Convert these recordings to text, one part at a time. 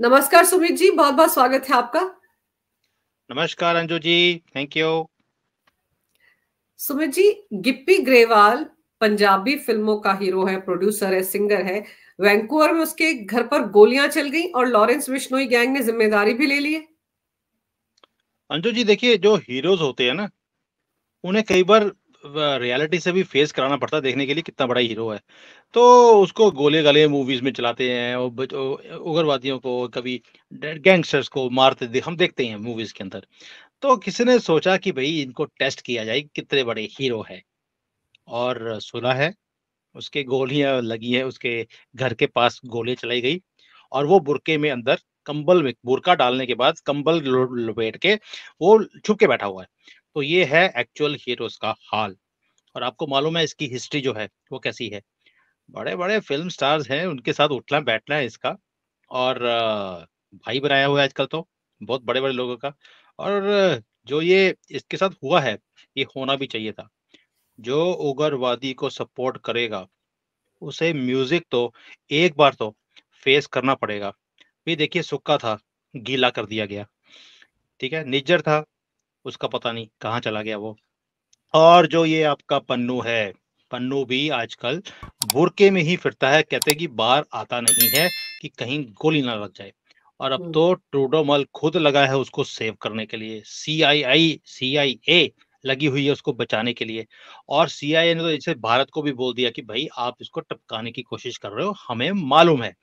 नमस्कार सुमित जी बहुत बहुत स्वागत है आपका नमस्कार अंजू जी थैंक यू सुमित जी गिप्पी ग्रेवाल पंजाबी फिल्मों का हीरो है प्रोड्यूसर है सिंगर है वैंकूवर में उसके घर पर गोलियां चल गई और लॉरेंस विश्नोई गैंग ने जिम्मेदारी भी ले ली है अंजू जी देखिए जो हीरोज होते हैं ना उन्हें कई बार रियलिटी से भी फेस कराना पड़ता है देखने के लिए कितना बड़ा हीरो है तो उसको गोले गले मूवीज में चलाते हैं उग्रवादियों को कभी गैंगस्टर्स को मारते हम देखते हैं मूवीज के अंदर तो किसी ने सोचा कि भाई इनको टेस्ट किया जाए कितने बड़े हीरो है और सुना है उसके गोलियां लगी है उसके घर के पास गोलियां चलाई गई और वो बुरके में अंदर कंबल में बुरका डालने के बाद कंबल लपेट के वो छुप के बैठा हुआ है तो ये है एक्चुअल हीरोज का हाल और आपको मालूम है इसकी हिस्ट्री जो है वो कैसी है बड़े बड़े फिल्म स्टार्स हैं उनके साथ उठना बैठना है इसका और भाई बनाया हुआ है आजकल तो बहुत बड़े बड़े लोगों का और जो ये इसके साथ हुआ है ये होना भी चाहिए था जो उग्रवादी को सपोर्ट करेगा उसे म्यूजिक तो एक बार तो फेस करना पड़ेगा भी देखिए सुक्का था गीला कर दिया गया ठीक है निज्जर था उसका पता नहीं कहाँ चला गया वो और जो ये आपका पन्नू है पन्नू भी आजकल बुरके में ही फिरता है कहते कि बाहर आता नहीं है कि कहीं गोली ना लग जाए और अब हम्म। तो ट्रूडोमल खुद लगा है उसको सेव करने के लिए सी आई आई सी आई ए लगी हुई है उसको बचाने के लिए और सी आई ए ने तो इसे भारत को भी बोल दिया कि भाई आप इसको टपकाने की कोशिश कर रहे हो हमें मालूम है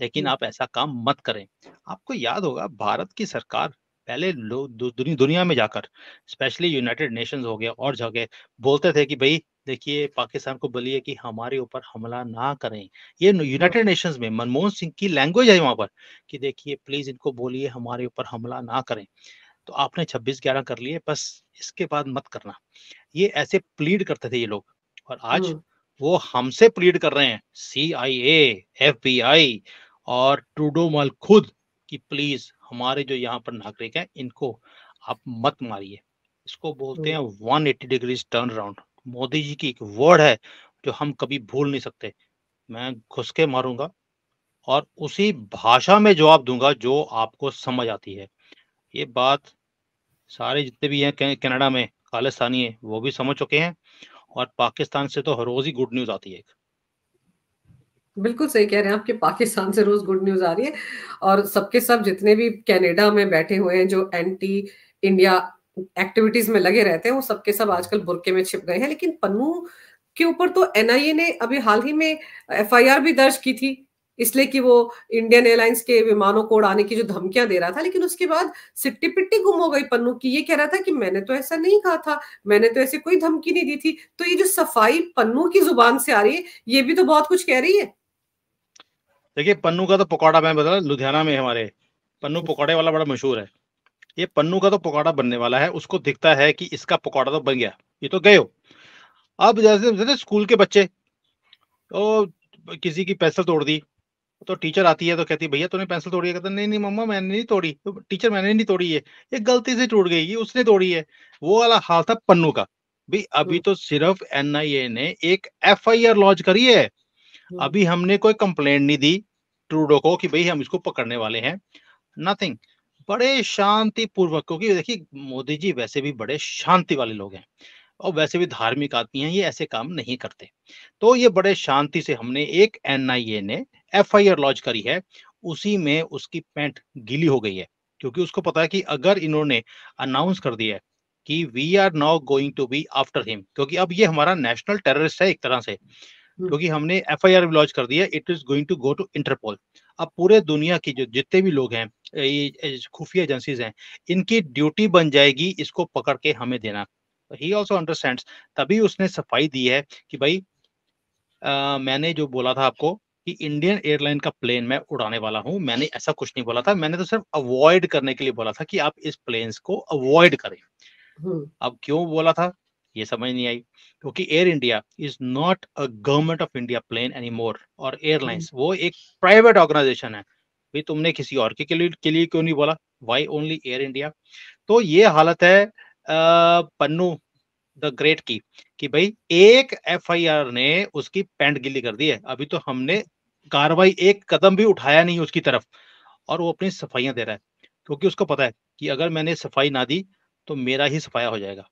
लेकिन हम्म। आप ऐसा काम मत करें आपको याद होगा भारत की सरकार पहले लोग दुनिया दुनिया में जाकर स्पेशली यूनाइटेड नेशंस हो गया और जगह बोलते थे कि भाई देखिए पाकिस्तान को बोलिए कि हमारे ऊपर हमला ना करें ये यूनाइटेड नेशंस में मनमोहन सिंह की लैंग्वेज है वहां पर कि देखिए प्लीज इनको बोलिए हमारे ऊपर हमला ना करें तो आपने छब्बीस ग्यारह कर लिए बस इसके बाद मत करना ये ऐसे प्लीड करते थे ये लोग और आज हाँ। वो हमसे प्लीड कर रहे हैं सी आई ए एफ बी आई और टूडोमल खुद कि प्लीज हमारे जो यहाँ पर नागरिक हैं इनको आप मत मारिए इसको बोलते हम्म। हैं eighty degrees turn around Modi ji की एक वर्ड है जो हम कभी भूल नहीं सकते मैं घुस के मारूंगा और उसी भाषा में जवाब दूंगा जो आपको समझ आती है ये बात सारे जितने भी हैं कनाडा में खालिस्तानी है वो भी समझ चुके हैं और पाकिस्तान से तो हर रोज ही गुड न्यूज आती है बिल्कुल सही कह रहे हैं आपके पाकिस्तान से रोज गुड न्यूज आ रही है और सबके सब जितने भी कनाडा में बैठे हुए हैं जो एंटी इंडिया एक्टिविटीज में लगे रहते हैं वो सबके सब आजकल बुरके में छिप गए हैं लेकिन पन्नू के ऊपर तो एनआईए ने अभी हाल ही में एफआईआर भी दर्ज की थी इसलिए कि वो इंडियन एयरलाइंस के विमानों को उड़ाने की जो धमकियां दे रहा था लेकिन उसके बाद सिट्टी पिट्टी गुम हो गई पन्नू की ये कह रहा था कि मैंने तो ऐसा नहीं कहा था मैंने तो ऐसे कोई धमकी नहीं दी थी तो ये जो सफाई पन्नू की जुबान से आ रही है ये भी तो बहुत कुछ कह रही है देखिए पन्नू का तो पकौड़ा मैं बता लुधियाना में हमारे पन्नू हम्म। पकौड़े वाला बड़ा मशहूर है ये पन्नू का तो पकौड़ा बनने वाला है उसको दिखता है कि इसका पकौड़ा तो बन गया ये तो गए हो अब जैसे जैसे स्कूल के बच्चे तो किसी की पेंसिल तोड़ दी तो टीचर आती है तो कहती है भैया तूने पेंसिल तोड़ी है कहता नहीं नहीं मम्मा मैंने नहीं तोड़ी तो टीचर मैंने नहीं तोड़ी है ये गलती से टूट गई ये उसने तोड़ी है वो वाला हाल था पन्नू का भाई अभी हम्म। तो सिर्फ एनआईए ने एक एफआईआर लॉन्च करी है हाँ। अभी हमने कोई कंप्लेंट नहीं दी ट्रूडो को कि भाई हम इसको पकड़ने वाले हैं नथिंग बड़े शांति पूर्वक क्योंकि देखिए मोदी जी वैसे भी बड़े शांति वाले लोग हैं और वैसे भी धार्मिक आदमी हैं ये ऐसे काम नहीं करते तो ये बड़े शांति से हमने एक एनआईए ने एफआईआर लॉन्च करी है उसी में उसकी पेंट गीली हो गई है क्योंकि उसको पता है कि अगर इन्होंने अनाउंस कर दिया है कि we are now going to be after him क्योंकि अब ये हमारा नेशनल टेररिस्ट है एक तरह से क्योंकि हम्म। हमने एफ आई आर लॉन्च कर दिया it is going to go to Interpol अब पूरे दुनिया के जो जितने भी लोग हैं ये खुफिया एजेंसीज हैं इनकी ड्यूटी बन जाएगी इसको पकड़ के हमें देना ही ऑल्सो अंडरस्टैंड तभी उसने सफाई दी है कि भाई आ, मैंने जो बोला था आपको कि इंडियन एयरलाइन का प्लेन मैं उड़ाने वाला हूं मैंने ऐसा कुछ नहीं बोला था मैंने तो सिर्फ अवॉइड करने के लिए बोला था कि आप इस प्लेन को अवॉइड करें हम्म। अब क्यों बोला था ये समझ नहीं आई क्योंकि Air India is not a government of India plane any more और एयरलाइंस वो एक प्राइवेट ऑर्गेनाइजेशन है भी तुमने किसी और के, के लिए के लिए क्यों नहीं बोला वाई ओनली एयर इंडिया तो ये हालत है पन्नू द ग्रेट की कि भाई एक एफआईआर ने उसकी पेंट गिल्ली कर दी है अभी तो हमने कार्रवाई एक कदम भी उठाया नहीं उसकी तरफ और वो अपनी सफाइयां दे रहा है क्योंकि उसको पता है कि अगर मैंने सफाई ना दी तो मेरा ही सफाया हो जाएगा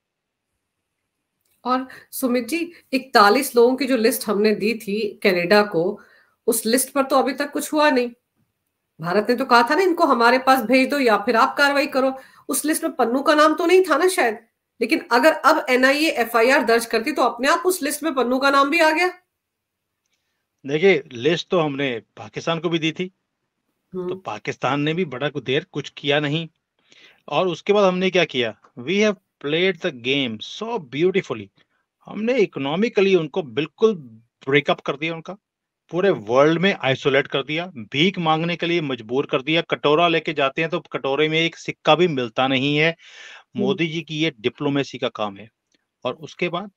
और सुमित जी इकतालीस लोगों की जो लिस्ट हमने दी थी कनाडा को उस लिस्ट पर तो अभी तक कुछ हुआ नहीं भारत ने तो कहा था ना इनको हमारे पास भेज दो या फिर आप कार्रवाई करो उस लिस्ट में पन्नू का नाम तो नहीं था ना शायद लेकिन अगर अब एनआईए एफआईआर दर्ज करती तो अपने आप उस लिस्ट में पन्नू का नाम भी आ गया देखिए लिस्ट तो हमने पाकिस्तान को भी दी थी तो हम्म। पाकिस्तान ने भी बड़ा देर कुछ किया नहीं और उसके बाद हमने क्या किया we have played the game so beautifully हमने इकोनॉमिकली उनको बिल्कुल ब्रेकअप कर दिया उनका पूरे वर्ल्ड में आइसोलेट कर दिया भीख मांगने के लिए मजबूर कर दिया कटोरा लेके जाते हैं तो कटोरे में एक सिक्का भी मिलता नहीं है हम्म। मोदी जी की ये डिप्लोमेसी का काम है और उसके बाद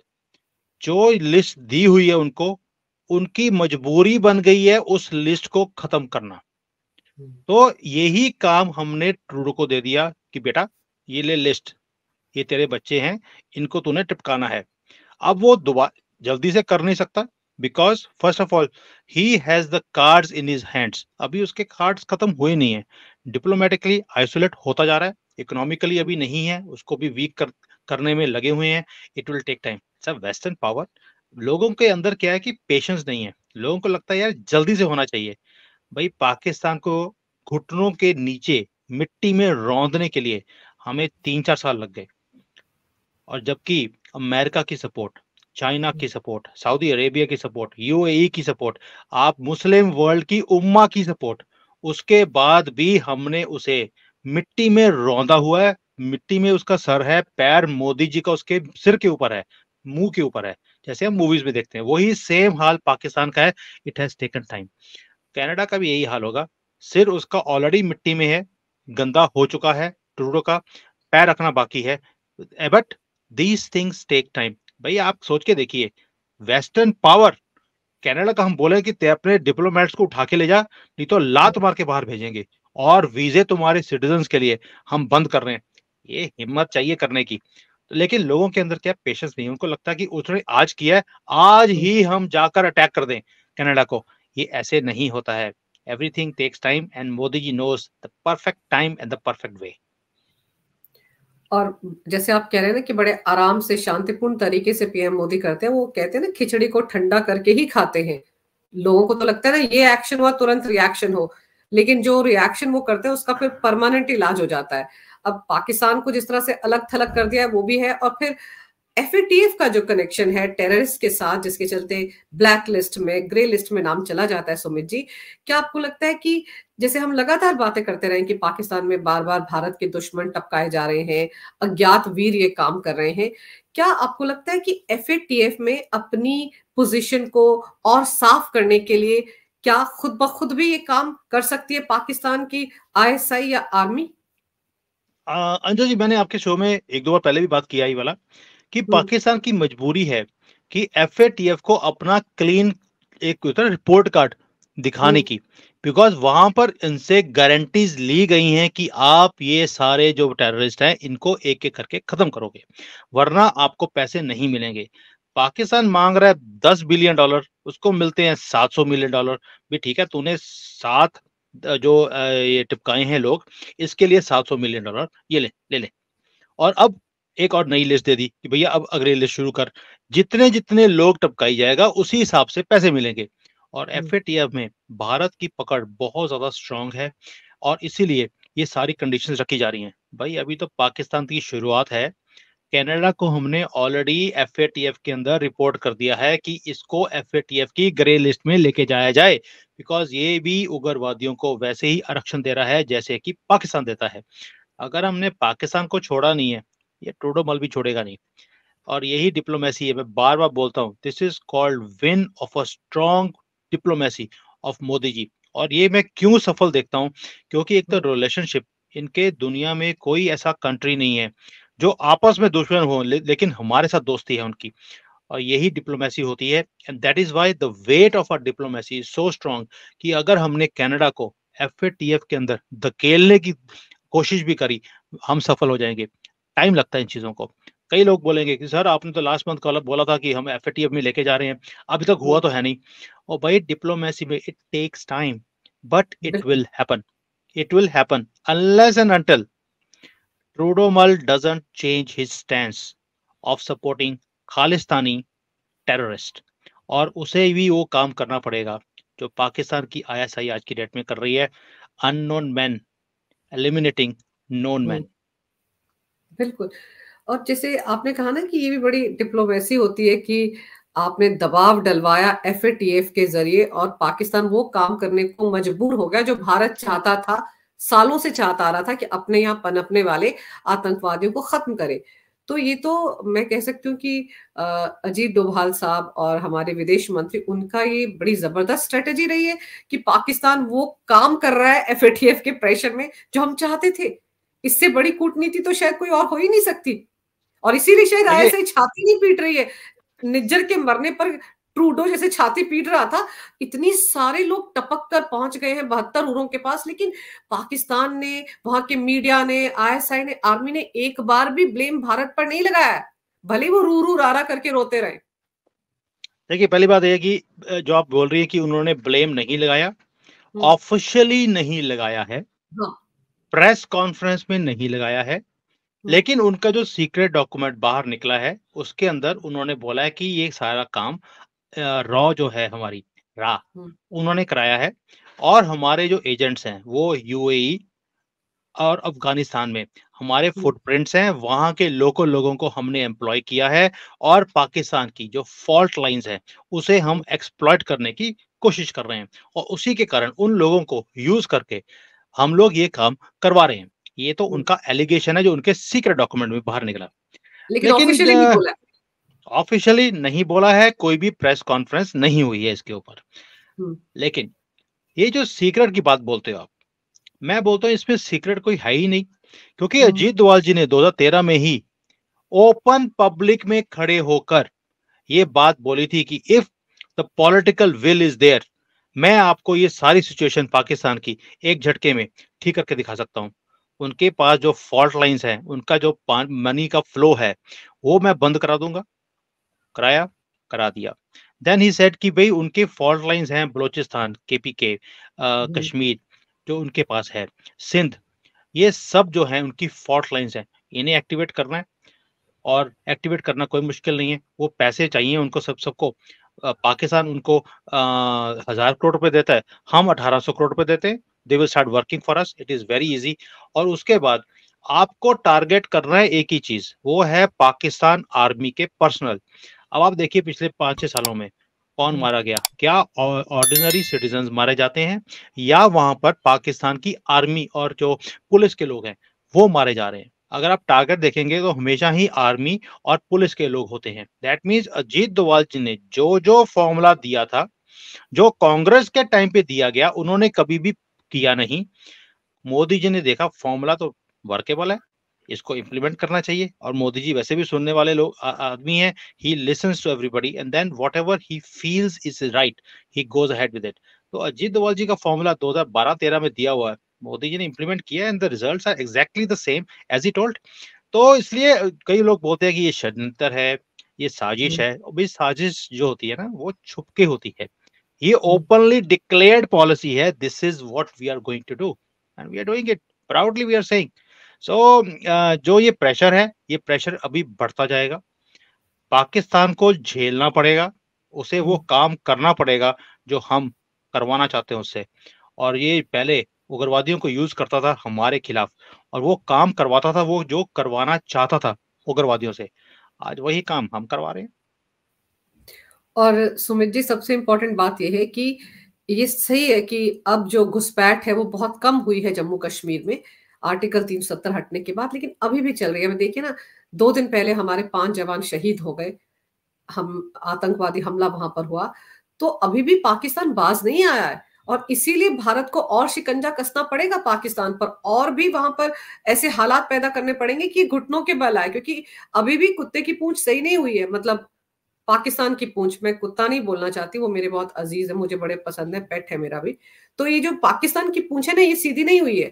जो लिस्ट दी हुई है उनको उनकी मजबूरी बन गई है उस लिस्ट को खत्म करना हम्म। तो यही काम हमने ट्रूडो को दे दिया कि बेटा ये ले लिस्ट ये तेरे बच्चे हैं इनको तूने टिपकाना है अब वो दोबारा जल्दी से कर नहीं सकता because first of all he has the cards in his hands अभी उसके कार्ड्स खत्म हुए नहीं है डिप्लोमेटिकली आइसोलेट होता जा रहा है इकोनॉमिकली अभी नहीं है उसको भी वीक कर, करने में लगे हुए हैं it will take time sir western power लोगों के अंदर क्या है कि पेशेंस नहीं है लोगों को लगता है यार जल्दी से होना चाहिए भाई पाकिस्तान को घुटनों के नीचे मिट्टी में रौंदने के लिए हमें तीन चार साल लग गए और जबकि अमेरिका की सपोर्ट चाइना की हम्म। सपोर्ट सऊदी अरेबिया की सपोर्ट यूएई की सपोर्ट आप मुस्लिम वर्ल्ड की उम्मा की सपोर्ट उसके बाद भी हमने उसे मिट्टी में रौंदा हुआ है मिट्टी में उसका सर है पैर मोदी जी का उसके सिर के ऊपर है मुंह के ऊपर है जैसे हम मूवीज में देखते हैं वही सेम हाल पाकिस्तान का है it has taken time Canada का भी यही हाल होगा सिर उसका ऑलरेडी मिट्टी में है गंदा हो चुका है ट्रूडो का पैर रखना बाकी है but these things take time भाई आप सोच के देखिए वेस्टर्न पावर कनाडा का हम बोले कि अपने डिप्लोमेट्स को उठा के ले जा नहीं तो लात मार के बाहर भेजेंगे और वीजे तुम्हारे सिटीजन के लिए हम बंद कर रहे हैं ये हिम्मत चाहिए करने की लेकिन लोगों के अंदर क्या पेशेंस नहीं उनको लगता कि उसने आज किया है आज ही हम जाकर अटैक कर दें कनाडा को ये ऐसे नहीं होता है everything takes time and Modi ji knows the perfect time and the perfect way और जैसे आप कह रहे हैं ना कि बड़े आराम से शांतिपूर्ण तरीके से पीएम मोदी करते हैं वो कहते हैं ना खिचड़ी को ठंडा करके ही खाते हैं लोगों को तो लगता है ना ये एक्शन हुआ तुरंत रिएक्शन हो लेकिन जो रिएक्शन वो करते हैं उसका फिर परमानेंट इलाज हो जाता है अब पाकिस्तान को जिस तरह से अलग थलग कर दिया है वो भी है और फिर एफ का जो कनेक्शन है टेररिस्ट के साथ जिसके चलते ब्लैक लिस्ट में ग्रे लिस्ट में नाम चला जाता है सुमित जी क्या आपको लगता है कि जैसे हम लगातार बातें करते रहे कि पाकिस्तान में बार बार भारत के दुश्मन टपकाए जा रहे हैं अज्ञात वीर ये काम कर रहे हैं क्या आपको लगता है कि एफ में अपनी पोजिशन को और साफ करने के लिए क्या खुद ब खुद भी ये काम कर सकती है पाकिस्तान की आई या आर्मी अंजू जी मैंने आपके शो में एक दो बार पहले भी बात किया ही वाला कि हम्म। पाकिस्तान की मजबूरी है कि एफ को अपना क्लीन एक रिपोर्ट कार्ड दिखाने हम्म। की बिकॉज वहां पर इनसे गारंटीज ली गई हैं कि आप ये सारे जो टेररिस्ट हैं इनको एक एक करके खत्म करोगे वरना आपको पैसे नहीं मिलेंगे पाकिस्तान मांग रहा है दस बिलियन डॉलर उसको मिलते हैं सात सौ मिलियन डॉलर भी ठीक है तूने सात जो ये टिपकाए हैं लोग इसके लिए सात सौ मिलियन डॉलर ये ले ले ले और अब एक और नई लिस्ट दे दी कि भैया अब अगली लिस्ट शुरू कर जितने जितने लोग टपकाई जाएगा उसी हिसाब से पैसे मिलेंगे और हम्म। एफ में भारत की पकड़ बहुत ज्यादा स्ट्रांग है और इसीलिए ये सारी कंडीशंस रखी जा रही हैं भाई अभी तो पाकिस्तान की शुरुआत है कनाडा को हमने ऑलरेडी एफ के अंदर रिपोर्ट कर दिया है कि इसको एफ की ग्रे लिस्ट में लेके जाया जाए बिकॉज ये भी उग्रवादियों को वैसे ही आरक्षण दे रहा है जैसे कि पाकिस्तान देता है अगर हमने पाकिस्तान को छोड़ा नहीं है ये टोडोमल भी छोड़ेगा नहीं और यही डिप्लोमेसी है मैं बार बार बोलता हूँ this is called win of a strong diplomacy of Modi ji और ये मैं क्यों सफल देखता हूँ क्योंकि एक तो रिलेशनशिप हम्म। इनके दुनिया में कोई ऐसा कंट्री नहीं है जो आपस में दुश्मन हो ले, लेकिन हमारे साथ दोस्ती है उनकी और यही डिप्लोमेसी होती है and that is why the weight of our diplomacy is so strong कि अगर हमने कनाडा को एफ के अंदर धकेलने की कोशिश भी करी हम सफल हो जाएंगे टाइम लगता है इन चीज़ों को कई लोग बोलेंगे कि सर आपने तो लास्ट मंथ कॉल बोला था कि हम एफ में लेके जा रहे हैं अभी तक हुआ तो है नहीं और भाई डिप्लोमेसी में it takes time but it will happen it will happen unless and until ट्रूडोमल doesn't change his stand of supporting Khalistani terrorist और उसे भी वो काम करना पड़ेगा जो पाकिस्तान की आईएसआई आज की डेट में कर रही है unknown man eliminating known man बिल्कुल और जैसे आपने कहा ना कि ये भी बड़ी डिप्लोमेसी होती है कि आपने दबाव डलवाया एफ के जरिए और पाकिस्तान वो काम करने को मजबूर हो गया जो भारत चाहता था सालों से चाहता आ रहा था कि अपने यहाँ पनपने वाले आतंकवादियों को खत्म करे तो ये तो मैं कह सकती हूँ कि अजीत डोभाल साहब और हमारे विदेश मंत्री उनका ये बड़ी जबरदस्त स्ट्रेटेजी रही है कि पाकिस्तान वो काम कर रहा है एफ के प्रेशर में जो हम चाहते थे इससे बड़ी कूटनीति तो शायद कोई और हो ही नहीं सकती और इसीलिए शायद आईएसआई छाती नहीं पीट रही है निज्जर के मरने पर ट्रूडो जैसे छाती पीट रहा था इतनी सारे लोग टपक कर पहुंच गए हैं बहत्तर उरों के पास लेकिन पाकिस्तान ने वहां के मीडिया ने आईएसआई ने आर्मी ने एक बार भी ब्लेम भारत पर नहीं लगाया भले वो रू रू रारा करके रोते रहे देखिए पहली बात यह कि जो आप बोल रही है कि उन्होंने ब्लेम नहीं लगाया हम्म। ऑफिशियली नहीं लगाया है हाँ। प्रेस कॉन्फ्रेंस में नहीं लगाया है हम्म। लेकिन उनका जो सीक्रेट डॉक्यूमेंट बाहर निकला है उसके अंदर उन्होंने बोला है कि ये सारा काम रॉ जो है हमारी रा हम्म। उन्होंने कराया है और हमारे जो एजेंट्स हैं वो यूएई और अफगानिस्तान में हमारे हम्म। फुटप्रिंट्स हैं वहां के लोकल लोगों को हमने एम्प्लॉय किया है और पाकिस्तान की जो फॉल्ट लाइंस हैं उसे हम एक्सप्लॉयट करने की कोशिश कर रहे हैं और उसी के कारण उन लोगों को यूज करके हम लोग ये काम करवा रहे हैं ये तो हम्म। उनका एलिगेशन है जो उनके सीक्रेट डॉक्यूमेंट में बाहर निकला लेकिन ऑफिशियली नहीं बोला नहीं बोला है कोई भी प्रेस कॉन्फ्रेंस नहीं हुई है इसके ऊपर हम्म। लेकिन ये जो सीक्रेट की बात बोलते हो आप मैं बोलता हूँ इसमें सीक्रेट कोई है ही नहीं क्योंकि हम्म। अजीत दोवाल जी ने 2013 में ही ओपन पब्लिक में खड़े होकर ये बात बोली थी कि if the political will is there मैं आपको ये सारी सिचुएशन पाकिस्तान की एक झटके में ठीक करके दिखा सकता हूँ उनके पास जो फॉल्ट लाइंस हैं उनका जो मनी का फ्लो है वो मैं बंद करा दूंगा कराया करा दिया देन ही सेट कि भाई उनके फॉल्ट लाइंस हैं बलोचिस्तान के पी के कश्मीर जो उनके पास है सिंध ये सब जो है उनकी फॉल्ट लाइंस हैं इन्हें एक्टिवेट करना है और एक्टिवेट करना कोई मुश्किल नहीं है वो पैसे चाहिए उनको सब सबको पाकिस्तान उनको हजार करोड़ रुपए देता है हम अठारह सौ करोड़ रुपए देते हैं they will start working for us it is very easy और उसके बाद आपको टारगेट करना है एक ही चीज वो है पाकिस्तान आर्मी के पर्सनल अब आप देखिए पिछले पांच छह सालों में कौन हम्म। मारा गया क्या ऑर्डिनरी सिटीजन मारे जाते हैं या वहां पर पाकिस्तान की आर्मी और जो पुलिस के लोग हैं वो मारे जा रहे हैं अगर आप टारगेट देखेंगे तो हमेशा ही आर्मी और पुलिस के लोग होते हैं दैट मीन्स अजीत दोवाल जी ने जो जो फॉर्मूला दिया था जो कांग्रेस के टाइम पे दिया गया उन्होंने कभी भी किया नहीं मोदी जी ने देखा फॉर्मूला तो वर्केबल है इसको इम्प्लीमेंट करना चाहिए और मोदी जी वैसे भी सुनने वाले लोग आदमी हैं he listens to everybody and then whatever he feels is right he goes ahead with it तो अजीत दोवाल जी का फॉर्मूला 2012-13 में दिया हुआ है मोदी जी ने इम्प्लीमेंट किया and the results are exactly the same as he told तो इसलिए कई लोग बोलते हैं कि ये षडयंत्र है ये साजिश हम्म। है और साजिश जो होती है ना वो छुपके होती है ये ओपनली डिक्लेयर्ड पॉलिसी है this is what we are going to do and we are doing it proudly we are saying so जो ये प्रेशर है ये प्रेशर अभी बढ़ता जाएगा पाकिस्तान को झेलना पड़ेगा उसे वो हम्म। काम करना पड़ेगा जो हम करवाना चाहते हैं उससे और ये पहले उग्रवादियों को यूज करता था हमारे खिलाफ और वो काम करवाता था वो जो करवाना चाहता था उग्रवादियों से आज वही काम हम करवा रहे हैं और सुमित जी सबसे इम्पोर्टेंट बात यह है कि ये सही है कि अब जो घुसपैठ है वो बहुत कम हुई है जम्मू कश्मीर में आर्टिकल 370 हटने के बाद लेकिन अभी भी चल रही है देखिए ना दो दिन पहले हमारे पांच जवान शहीद हो गए हम आतंकवादी हमला वहां पर हुआ तो अभी भी पाकिस्तान बाज नहीं आया है और इसीलिए भारत को और शिकंजा कसना पड़ेगा पाकिस्तान पर और भी वहां पर ऐसे हालात पैदा करने पड़ेंगे कि घुटनों के बल आए क्योंकि अभी भी कुत्ते की पूंछ सही नहीं हुई है मतलब पाकिस्तान की पूंछ मैं कुत्ता नहीं बोलना चाहती वो मेरे बहुत अजीज है मुझे बड़े पसंद है पेट है मेरा भी तो ये जो पाकिस्तान की पूंछ है ना ये सीधी नहीं हुई है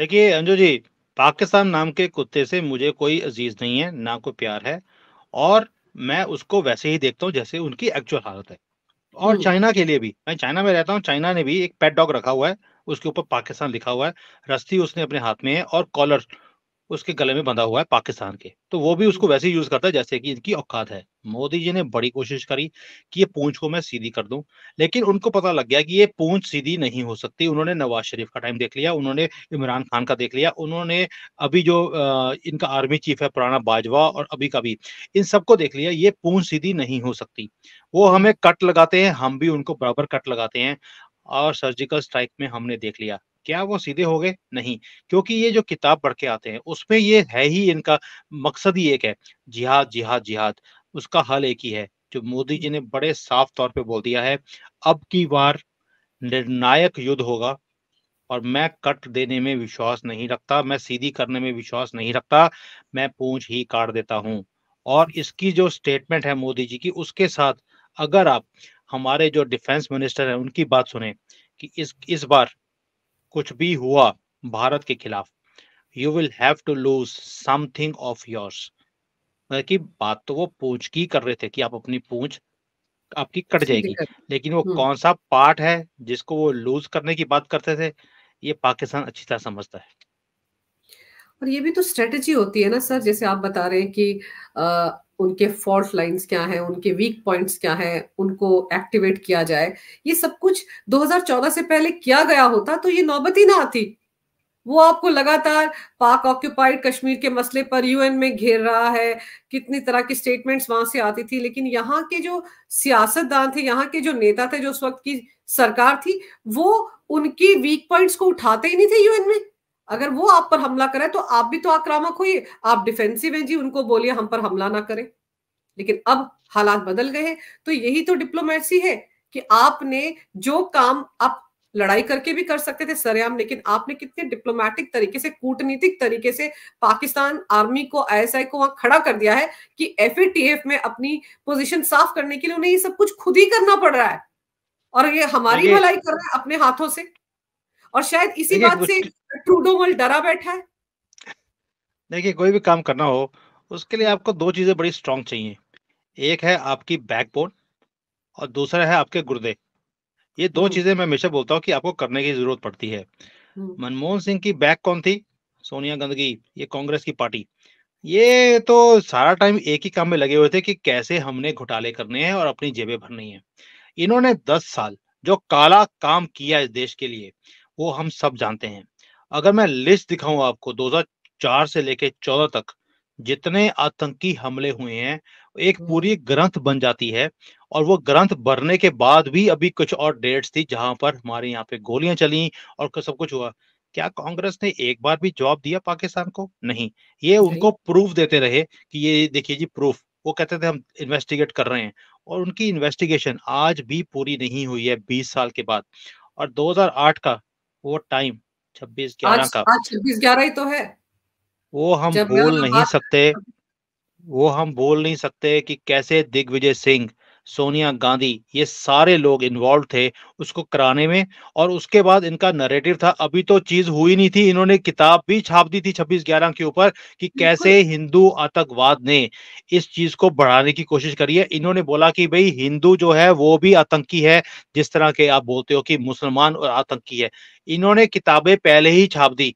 देखिए अंजू जी पाकिस्तान नाम के कुत्ते से मुझे कोई अजीज नहीं है ना कोई प्यार है और मैं उसको वैसे ही देखता हूँ जैसे उनकी एक्चुअल हालत है और हम्म। चाइना के लिए भी मैं चाइना में रहता हूँ चाइना ने भी एक पेट डॉग रखा हुआ है उसके ऊपर पाकिस्तान लिखा हुआ है रस्ती उसने अपने हाथ में है और कॉलर उसके गले में बंधा हुआ है पाकिस्तान के तो वो भी उसको वैसे यूज करता है जैसे कि इनकी औकात है मोदी जी ने बड़ी कोशिश करी कि ये पूंछ को मैं सीधी कर दूं लेकिन उनको पता लग गया कि ये पूंछ सीधी नहीं हो सकती उन्होंने नवाज शरीफ का टाइम देख लिया उन्होंने इमरान खान का देख लिया उन्होंने अभी जो इनका आर्मी चीफ है पुराना बाजवा और अभी का भी इन सबको देख लिया ये पूंछ सीधी नहीं हो सकती वो हमें कट लगाते हैं हम भी उनको बराबर कट लगाते हैं और सर्जिकल स्ट्राइक में हमने देख लिया क्या वो सीधे हो गए नहीं क्योंकि ये जो किताब पढ़ के आते हैं उसमें ये है ही इनका मकसद ही एक है जिहाद जिहाद जिहाद उसका हल एक ही है जो मोदी जी ने बड़े साफ तौर पे बोल दिया है अब की बार निर्णायक युद्ध होगा और मैं कट देने में विश्वास नहीं रखता मैं सीधी करने में विश्वास नहीं रखता मैं पूंछ ही काट देता हूं और इसकी जो स्टेटमेंट है मोदी जी की उसके साथ अगर आप हमारे जो डिफेंस मिनिस्टर हैं उनकी बात सुने कि इस इस बार कुछ भी हुआ भारत के खिलाफ you will have to lose something of yours कि बात तो वो पूछ की कर रहे थे कि आप अपनी पूछ आपकी कट जाएगी लेकिन वो कौन सा पार्ट है जिसको वो लूज करने की बात करते थे ये पाकिस्तान अच्छी तरह समझता है और ये भी तो स्ट्रेटेजी होती है ना सर जैसे आप बता रहे हैं कि आ, उनके फॉल्ट लाइंस क्या हैं उनके वीक पॉइंट्स क्या हैं उनको एक्टिवेट किया जाए ये सब कुछ 2014 से पहले किया गया होता तो ये नौबत ही ना आती वो आपको लगातार पाक ऑक्यूपाइड कश्मीर के मसले पर यूएन में घेर रहा है कितनी तरह की स्टेटमेंट्स वहां से आती थी लेकिन यहाँ के जो सियासतदान थे यहाँ के जो नेता थे जो उस वक्त की सरकार थी वो उनकी वीक पॉइंट्स को उठाते ही नहीं थे यूएन में अगर वो आप पर हमला करे तो आप भी तो आक्रामक हो आप डिफेंसिव हैं जी उनको बोलिए हम पर हमला ना करें लेकिन अब हालात बदल गए तो यही तो डिप्लोमेसी है कि आपने जो काम आप लड़ाई करके भी कर सकते थे सरेआम लेकिन आपने कितने डिप्लोमेटिक तरीके से कूटनीतिक तरीके से पाकिस्तान आर्मी को आईएसआई को वहां खड़ा कर दिया है कि एफ में अपनी पोजीशन साफ करने के लिए उन्हें ये सब कुछ खुद ही करना पड़ रहा है और ये हमारी भलाई कर रहा है अपने हाथों से और शायद इसी बात से ट्रूडो वर्ल्ड डरा बैठा है देखिए कोई भी काम करना हो उसके लिए आपको दो चीजें बड़ी स्ट्रांग चाहिए एक है आपकी बैकबोन और दूसरा है आपके गुर्दे ये दो हम्म। चीजें मैं हमेशा बोलता हूँ कि आपको करने की जरूरत पड़ती है हम्म। मनमोहन सिंह की बैक कौन थी सोनिया गंदगी ये कांग्रेस की पार्टी ये तो सारा टाइम एक ही काम में लगे हुए थे कि कैसे हमने घोटाले करने हैं और अपनी जेबें भरनी है इन्होंने दस साल जो काला काम किया इस देश के लिए वो हम सब जानते हैं अगर मैं लिस्ट दिखाऊं आपको 2004 से लेके 14 तक जितने आतंकी हमले हुए हैं एक हम्म। पूरी ग्रंथ बन जाती है और वो ग्रंथ भरने के बाद भी अभी कुछ और डेट्स थी जहां पर हमारे यहाँ पे गोलियां चली और सब कुछ हुआ क्या कांग्रेस ने एक बार भी जवाब दिया पाकिस्तान को नहीं ये उनको प्रूफ देते रहे कि ये देखिए जी प्रूफ वो कहते थे हम इन्वेस्टिगेट कर रहे हैं और उनकी इन्वेस्टिगेशन आज भी पूरी नहीं हुई है 20 साल के बाद और 2008 का वो टाइम छब्बीस ग्यारह का छब्बीस ग्यारह ही तो है वो हम बोल नहीं सकते वो हम बोल नहीं सकते कि कैसे दिग्विजय सिंह सोनिया गांधी ये सारे लोग इन्वॉल्व थे उसको कराने में और उसके बाद इनका नरेटिव था अभी तो चीज हुई नहीं थी इन्होंने किताब भी छाप दी थी छब्बीस ग्यारह के ऊपर कि कैसे हिंदू आतंकवाद ने इस चीज को बढ़ाने की कोशिश करी है इन्होंने बोला कि भाई हिंदू जो है वो भी आतंकी है जिस तरह के आप बोलते हो कि मुसलमान और आतंकी है इन्होंने किताबें पहले ही छाप दी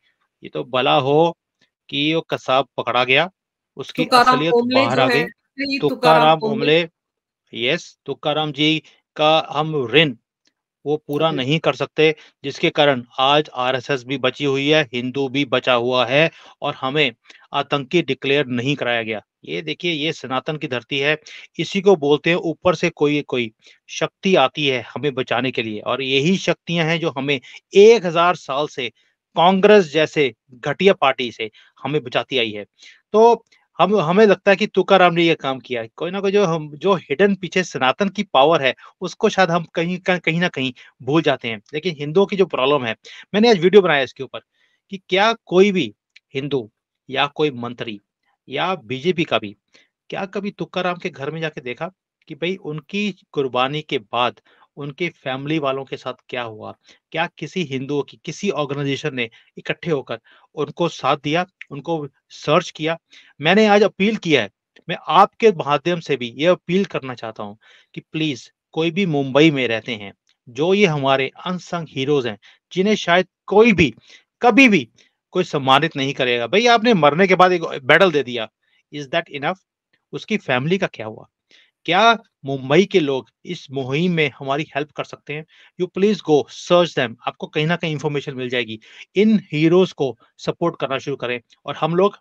ये तो भला हो कि वो कसाब पकड़ा गया उसकी असलियत बाहर आ गई तुकाराम यस तुकाराम जी का हम ऋण वो पूरा नहीं कर सकते जिसके कारण आज आरएसएस भी बची हुई है हिंदू भी बचा हुआ है और हमें आतंकी डिक्लेयर नहीं कराया गया ये देखिए ये सनातन की धरती है इसी को बोलते हैं ऊपर से कोई कोई शक्ति आती है हमें बचाने के लिए और यही शक्तियां हैं जो हमें एक हजार साल से कांग्रेस जैसे घटिया पार्टी से हमें बचाती आई है तो हम हमें लगता है कि तुकाराम ने यह काम किया कोई ना कोई जो हम जो हिडन पीछे सनातन की पावर है उसको शायद हम कहीं कहीं ना कहीं भूल जाते हैं लेकिन हिंदुओं की जो प्रॉब्लम है मैंने आज वीडियो बनाया इसके ऊपर कि क्या कोई भी हिंदू या कोई मंत्री या बीजेपी का भी क्या कभी तुकाराम के घर में जाके देखा कि भाई उनकी कुर्बानी के बाद उनके फैमिली वालों के साथ क्या हुआ क्या किसी हिंदुओं की किसी ऑर्गेनाइजेशन ने इकट्ठे होकर उनको साथ दिया उनको सर्च किया मैंने आज अपील किया है मैं आपके माध्यम से भी ये अपील करना चाहता हूँ कि प्लीज कोई भी मुंबई में रहते हैं जो ये हमारे अनसंग हीरोज हैं जिन्हें शायद कोई भी कभी भी कोई सम्मानित नहीं करेगा भाई आपने मरने के बाद एक बेडल दे दिया इज दैट इनफ उसकी फैमिली का क्या हुआ क्या मुंबई के लोग इस मुहिम में हमारी हेल्प कर सकते हैं you please go search them आपको कहीं ना कहीं इंफॉर्मेशन मिल जाएगी इन हीरोज को सपोर्ट करना शुरू करें और हम लोग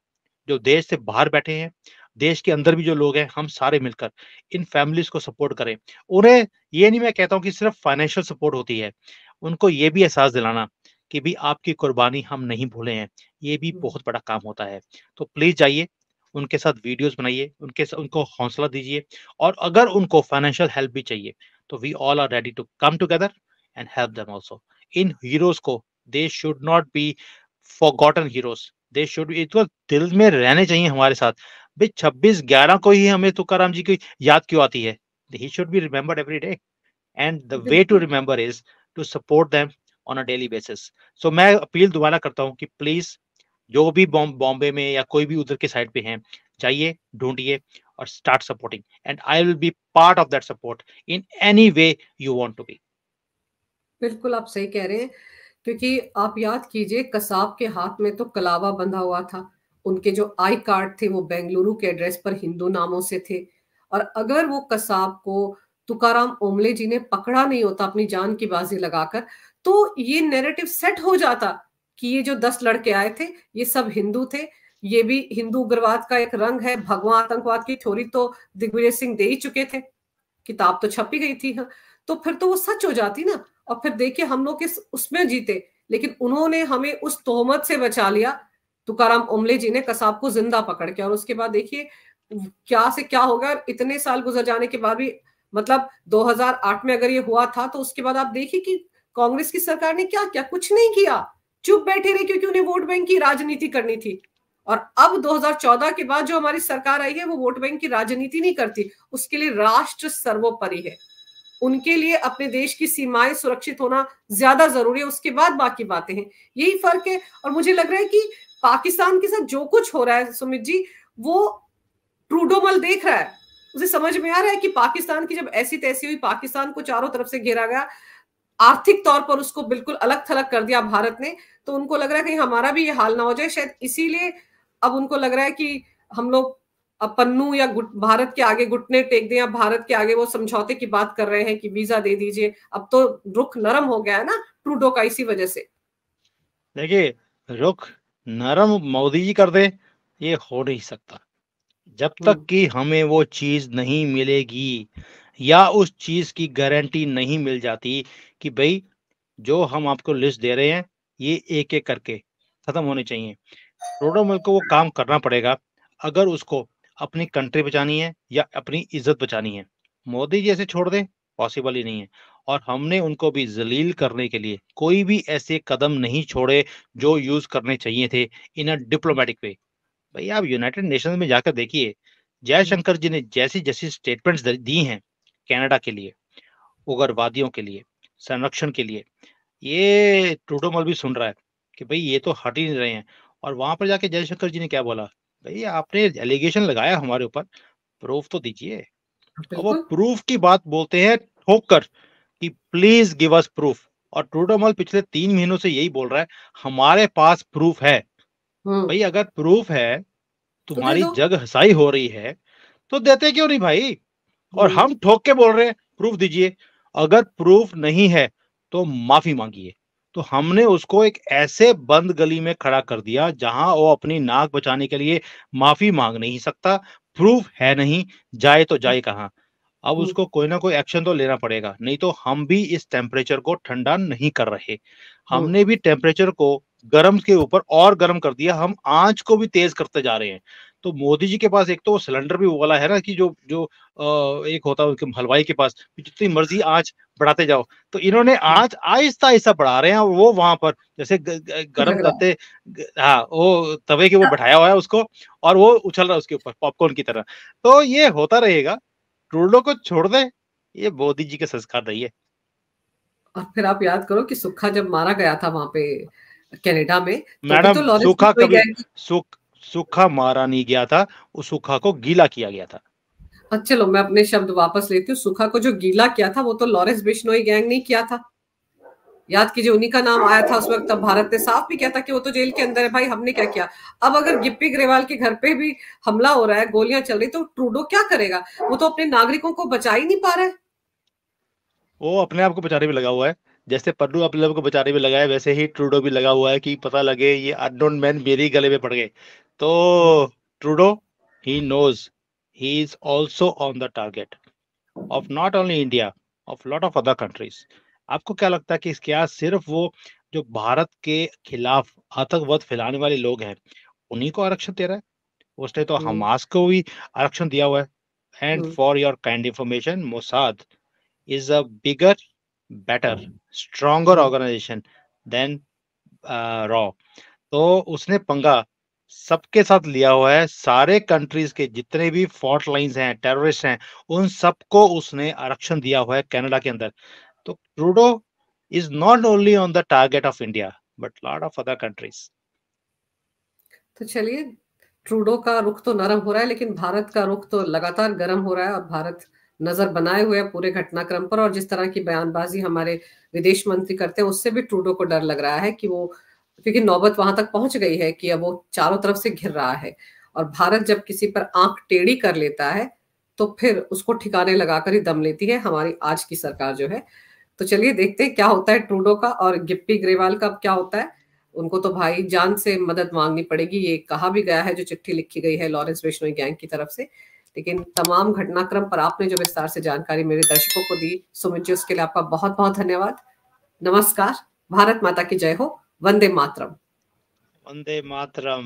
जो देश से बाहर बैठे हैं देश के अंदर भी जो लोग हैं हम सारे मिलकर इन फैमिलीज को सपोर्ट करें उन्हें ये नहीं मैं कहता हूँ कि सिर्फ फाइनेंशियल सपोर्ट होती है उनको ये भी एहसास दिलाना कि भी आपकी कुर्बानी हम नहीं भूले हैं ये भी हम्म। बहुत बड़ा काम होता है तो प्लीज जाइए उनके साथ वीडियोस बनाइए उनके साथ उनको हौसला दीजिए और अगर उनको फाइनेंशियल हेल्प भी चाहिए तो we all are ready to come together and help them also इन हीरोज को they should not be forgotten heroes they should इतना दिल में रहने चाहिए हमारे साथ भाई छब्बीस ग्यारह को ही हमें तुकार जी की याद क्यों आती है he should be remembered every day and the way to remember is to support them on a daily basis so मैं अपील दोबारा करता हूँ कि प्लीज जो भी बॉम्बे में या कोई भी उधर के साइड पे हैं जाइए ढूंढिए और start supporting and I will be part of that support in any way you want to be बिल्कुल आप सही कह रहे हैं क्योंकि आप याद कीजिए कसाब के हाथ में तो कलावा बंधा हुआ था उनके जो आई कार्ड थे वो बेंगलुरु के एड्रेस पर हिंदू नामों से थे और अगर वो कसाब को तुकाराम ओमले जी ने पकड़ा नहीं होता अपनी जान की बाजी लगाकर तो ये नैरेटिव सेट हो जाता कि ये जो दस लड़के आए थे ये सब हिंदू थे ये भी हिंदू उग्रवाद का एक रंग है भगवान आतंकवाद की थ्योरी तो दिग्विजय सिंह दे ही चुके थे किताब तो छपी गई थी हाँ तो फिर तो वो सच हो जाती ना और फिर देखिए हम लोग किस उसमें जीते लेकिन उन्होंने हमें उस तोहमत से बचा लिया तुकाराम उमले जी ने कसाब को जिंदा पकड़ के और उसके बाद देखिए क्या से क्या हो गया इतने साल गुजर जाने के बाद भी मतलब 2008 में अगर ये हुआ था तो उसके बाद आप देखिए कि कांग्रेस की सरकार ने क्या क्या कुछ नहीं किया चुप बैठे रहे क्योंकि उन्हें वोट बैंक की राजनीति करनी थी और अब 2014 के बाद जो हमारी सरकार आई है वो वोट बैंक की राजनीति नहीं करती उसके लिए राष्ट्र सर्वोपरि है उनके लिए अपने देश की सीमाएं सुरक्षित होना ज्यादा जरूरी है उसके बाद बाकी बातें हैं यही फर्क है और मुझे लग रहा है कि पाकिस्तान के साथ जो कुछ हो रहा है सुमित जी वो ट्रूडोमल देख रहा है उसे समझ में आ रहा है कि पाकिस्तान की जब ऐसी तैसी हुई पाकिस्तान को चारों तरफ से घेरा गया आर्थिक तौर पर उसको बिल्कुल अलग थलग कर दिया भारत ने तो उनको लग रहा है कहीं हमारा भी ये हाल ना हो जाए शायद इसीलिए अब उनको लग रहा है कि हम लोग पन्नू या भारत के आगे घुटने टेक दें या भारत के आगे वो समझौते की बात कर रहे हैं कि वीजा दे दीजिए अब तो रुख नरम हो गया है ना ट्रूडो का इसी वजह से देखिए रुख नरम मोदी जी कर दे ये हो नहीं सकता जब तक हम्म। कि हमें वो चीज नहीं मिलेगी या उस चीज की गारंटी नहीं मिल जाती कि भाई जो हम आपको लिस्ट दे रहे हैं ये एक एक करके खत्म होने चाहिए रोडोमल को वो काम करना पड़ेगा अगर उसको अपनी कंट्री बचानी है या अपनी इज्जत बचानी है मोदी जी ऐसे छोड़ दे पॉसिबल ही नहीं है और हमने उनको भी जलील करने के लिए कोई भी ऐसे कदम नहीं छोड़े जो यूज करने चाहिए थे इन अ डिप्लोमेटिक वे भाई आप यूनाइटेड नेशंस में जाकर देखिए जयशंकर जी ने जैसी जैसी स्टेटमेंट्स दी हैं कनाडा के लिए उग्रवादियों के लिए संरक्षण के लिए ये ट्रूडो मल भी सुन रहा है कि भाई ये तो हट ही नहीं रहे हैं और वहां पर जाके जयशंकर जी ने क्या बोला भाई आपने एलिगेशन लगाया हमारे ऊपर प्रूफ तो दीजिए वो प्रूफ की बात बोलते हैं ठोक कर कि प्लीज गिव अस प्रूफ और ट्रूडोमल पिछले तीन महीनों से यही बोल रहा है हमारे पास प्रूफ है हम्म। भाई अगर प्रूफ है तो तुम्हारी जग हसाई हो रही है तो देते क्यों नहीं भाई और हम्म। हम ठोक के बोल रहे हैं प्रूफ दीजिए अगर प्रूफ नहीं है तो माफी मांगिए तो हमने उसको एक ऐसे बंद गली में खड़ा कर दिया जहां वो अपनी नाक बचाने के लिए माफी मांग नहीं सकता प्रूफ है नहीं जाए तो जाए कहाँ अब हम्म। उसको कोई ना कोई एक्शन तो लेना पड़ेगा नहीं तो हम भी इस टेम्परेचर को ठंडा नहीं कर रहे हम्म। हमने भी टेम्परेचर को गर्म के ऊपर और गर्म कर दिया हम आंच को भी तेज करते जा रहे हैं तो मोदी जी के पास एक तो सिलेंडर भी वाला है ना कि जो जो एक होता है उनके हलवाई के पास जितनी मर्जी आँच बढ़ाते जाओ तो इन्होंने आँच आहिस्ता आहिस्ता बढ़ा रहे हैं और वो वहां पर जैसे गर्म करते हाँ वो तवे के वो हाँ। बैठाया हुआ है उसको और वो उछल रहा है उसके ऊपर पॉपकॉर्न की तरह तो ये होता रहेगा ट्रूडो को छोड़ दे ये मोदी जी के संस्कार रही है और फिर आप याद करो कि सुखा जब मारा गया था वहां पे कनाडा में तो तो मैडम तो तो सुखा कभी सुख सूखा मारा नहीं गया था उस सूखा को गीला किया गया था अच्छा हाँ, लो मैं अपने शब्द वापस लेती हूँ सूखा को जो गीला किया था वो तो लॉरेंस बिश्नोई गैंग ने किया था याद कीजिए उन्हीं का नाम आया था उस वक्त तब भारत ने साफ भी किया था कि वो तो जेल के अंदर है भाई हमने क्या किया अब अगर गिप्पी ग्रेवाल के घर पे भी हमला हो रहा है गोलियां चल रही तो ट्रूडो क्या करेगा वो तो अपने नागरिकों को बचा ही नहीं पा रहा है वो अपने आप को बचाने में लगा हुआ है जैसे पड्डू अपने आप को बचाने में लगा है वैसे ही ट्रूडो भी लगा हुआ है कि पता लगे ये अननोन मैन मेरे गले में पड़ गए तो Trudeau he knows he is also on the target of not only India of lot of other countries आपको क्या लगता है कि क्या सिर्फ वो जो भारत के खिलाफ आतंकवाद फैलाने वाले लोग हैं उन्हीं को आरक्षण दे रहा है उसने तो हम्म। हमास को भी आरक्षण दिया हुआ है and for your kind information Mossad is a bigger better stronger organisation than रॉ तो उसने पंगा सबके साथ लिया हुआ है सारे कंट्रीज के जितने भी फॉल्ट लाइन हैं टेररिस्ट हैं उन सबको उसने आरक्षण दिया हुआ है कनाडा के अंदर तो Trudeau is not only on the target of India but lot of other countries तो चलिए ट्रूडो का रुख तो नरम हो रहा है लेकिन भारत का रुख तो लगातार गर्म हो रहा है और भारत नजर बनाए हुए पूरे घटनाक्रम पर और जिस तरह की बयानबाजी हमारे विदेश मंत्री करते हैं उससे भी ट्रूडो को डर लग रहा है कि वो क्योंकि नौबत वहां तक पहुंच गई है कि अब वो चारों तरफ से घिर रहा है और भारत जब किसी पर आंख टेढ़ी कर लेता है तो फिर उसको ठिकाने लगाकर ही दम लेती है हमारी आज की सरकार जो है तो चलिए देखते हैं क्या होता है ट्रूडो का और गिप्पी ग्रेवाल का क्या होता है उनको तो भाई जान से मदद मांगनी पड़ेगी ये कहा भी गया है जो चिट्ठी लिखी गई है लॉरेंस बिश्नोई गैंग की तरफ से लेकिन तमाम घटनाक्रम पर आपने जो विस्तार से जानकारी मेरे दर्शकों को दी सुमित जी उसके लिए आपका बहुत बहुत धन्यवाद नमस्कार भारत माता की जय हो वंदे मातरम वंदे मातरम